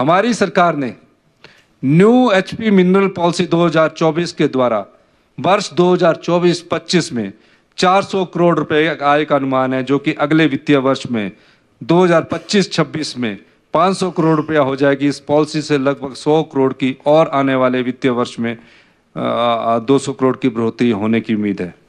हमारी सरकार ने न्यू एचपी मिनरल पॉलिसी 2024 के द्वारा वर्ष 2024-25 में 400 करोड़ रुपए आय का अनुमान है जो कि अगले वित्तीय वर्ष में 2025-26 में 500 करोड़ रुपया हो जाएगी इस पॉलिसी से लगभग 100 करोड़ की और आने वाले वित्तीय वर्ष में 200 करोड़ की बढ़ोतरी होने की उम्मीद है